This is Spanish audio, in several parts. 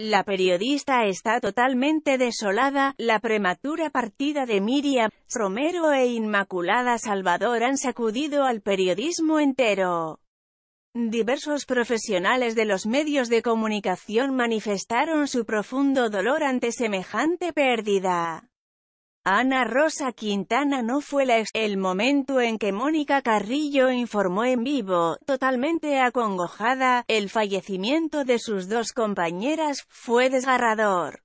La periodista está totalmente desolada, la prematura partida de Miriam Romero e Inmaculada Salvador han sacudido al periodismo entero. Diversos profesionales de los medios de comunicación manifestaron su profundo dolor ante semejante pérdida. Ana Rosa Quintana no fue la ex el momento en que Mónica Carrillo informó en vivo, totalmente acongojada, el fallecimiento de sus dos compañeras, fue desgarrador.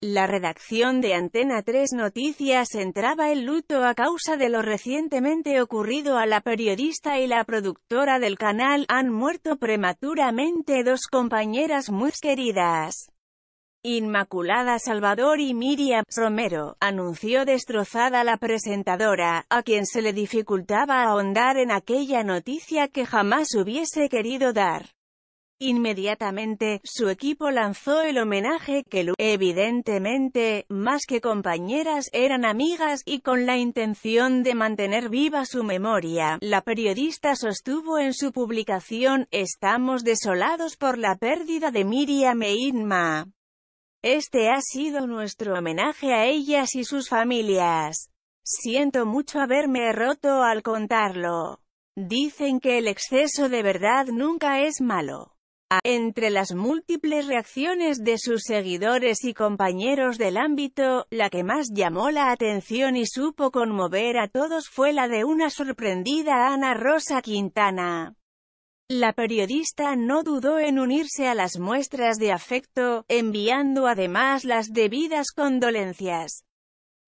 La redacción de Antena 3 Noticias entraba en luto a causa de lo recientemente ocurrido a la periodista y la productora del canal, han muerto prematuramente dos compañeras muy queridas. Inmaculada Salvador y Miriam Romero, anunció destrozada la presentadora, a quien se le dificultaba ahondar en aquella noticia que jamás hubiese querido dar. Inmediatamente, su equipo lanzó el homenaje que evidentemente, más que compañeras, eran amigas y con la intención de mantener viva su memoria. La periodista sostuvo en su publicación, Estamos desolados por la pérdida de Miriam e Inma. Este ha sido nuestro homenaje a ellas y sus familias. Siento mucho haberme roto al contarlo. Dicen que el exceso de verdad nunca es malo. Ah, entre las múltiples reacciones de sus seguidores y compañeros del ámbito, la que más llamó la atención y supo conmover a todos fue la de una sorprendida Ana Rosa Quintana. La periodista no dudó en unirse a las muestras de afecto, enviando además las debidas condolencias.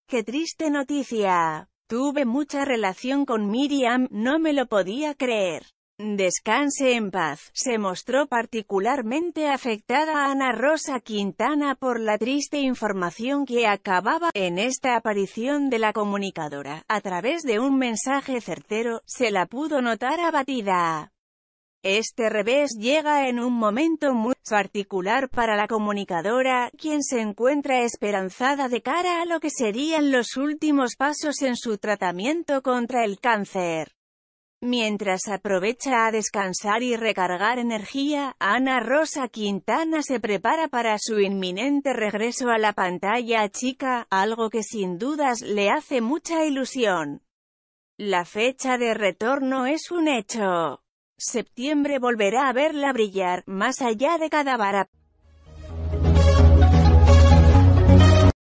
¡Qué triste noticia! Tuve mucha relación con Miriam, no me lo podía creer. Descanse en paz. Se mostró particularmente afectada Ana Rosa Quintana por la triste información que acababa en esta aparición de la comunicadora. A través de un mensaje certero, se la pudo notar abatida. Este revés llega en un momento muy particular para la comunicadora, quien se encuentra esperanzada de cara a lo que serían los últimos pasos en su tratamiento contra el cáncer. Mientras aprovecha a descansar y recargar energía, Ana Rosa Quintana se prepara para su inminente regreso a la pantalla chica, algo que sin dudas le hace mucha ilusión. La fecha de retorno es un hecho. Septiembre volverá a verla brillar, más allá de cada vara.